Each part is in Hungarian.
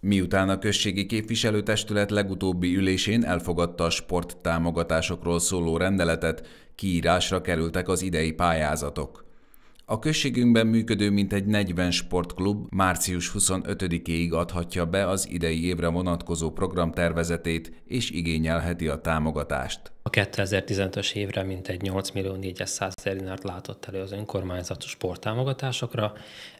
Miután a községi képviselőtestület legutóbbi ülésén elfogadta a sporttámogatásokról szóló rendeletet, kiírásra kerültek az idei pályázatok. A községünkben működő mintegy 40 sportklub március 25-ig adhatja be az idei évre vonatkozó programtervezetét és igényelheti a támogatást. A 2015-ös évre mintegy 8 millió 400 dinát látott elő az önkormányzatos sporttámogatásokra.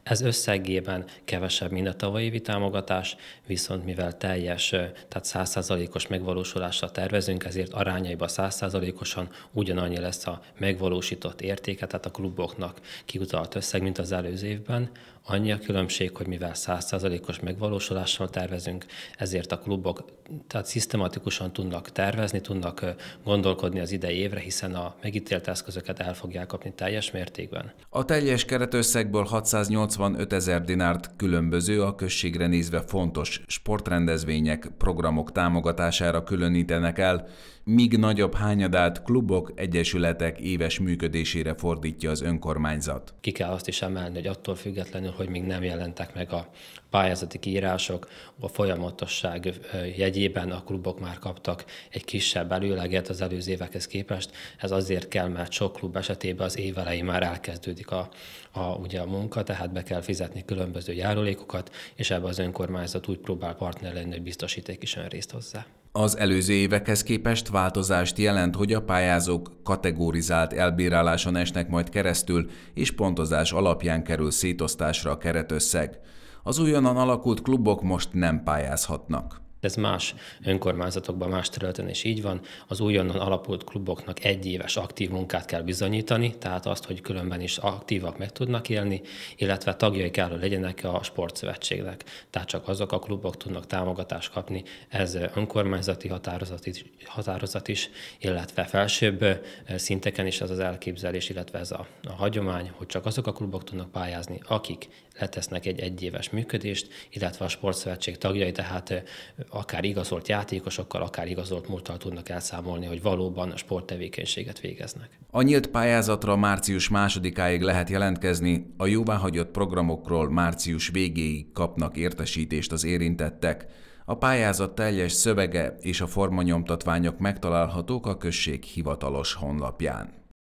Ez összegében kevesebb, mint a tavalyi évi támogatás, viszont mivel teljes, tehát 100%-os megvalósulásra tervezünk, ezért arányaiba 100%-osan ugyanannyi lesz a megvalósított értéke, tehát a kluboknak kiutalt összeg, mint az előző évben. Annyi a különbség, hogy mivel 100%-os megvalósulással tervezünk, ezért a klubok tehát szisztematikusan tudnak tervezni, tudnak gondolni, gondolkodni az idei évre, hiszen a megítélt eszközöket el fogják kapni teljes mértékben. A teljes keretösszegből 685 ezer dinárt különböző a községre nézve fontos sportrendezvények, programok támogatására különítenek el, míg nagyobb hányadát klubok, egyesületek éves működésére fordítja az önkormányzat. Ki kell azt is emelni, hogy attól függetlenül, hogy még nem jelentek meg a pályázati kiírások, a folyamatosság jegyében a klubok már kaptak egy kisebb előleget az előző évekhez képest. Ez azért kell, mert sok klub esetében az év elején már elkezdődik a, a, ugye a munka, tehát be kell fizetni különböző járulékokat, és ebbe az önkormányzat úgy próbál partner lenni, hogy biztosíték is részt hozzá. Az előző évekhez képest változást jelent, hogy a pályázók kategorizált elbíráláson esnek majd keresztül, és pontozás alapján kerül szétosztásra a keretösszeg. Az újonnan alakult klubok most nem pályázhatnak. Ez más önkormányzatokban, más területen is így van. Az újonnan alapult kluboknak egy éves aktív munkát kell bizonyítani, tehát azt, hogy különben is aktívak meg tudnak élni, illetve tagjai kell, hogy legyenek a sportszövetségnek. Tehát csak azok a klubok tudnak támogatást kapni. Ez önkormányzati határozat is, határozat is illetve felsőbb eh, szinteken is ez az elképzelés, illetve ez a, a hagyomány, hogy csak azok a klubok tudnak pályázni, akik letesznek egy egyéves működést, illetve a sportszövetség tagjai, tehát eh, akár igazolt játékosokkal, akár igazolt múlttal tudnak elszámolni, hogy valóban sporttevékenységet végeznek. A nyílt pályázatra március másodikáig lehet jelentkezni, a jóváhagyott programokról március végéig kapnak értesítést az érintettek. A pályázat teljes szövege és a formanyomtatványok megtalálhatók a község hivatalos honlapján.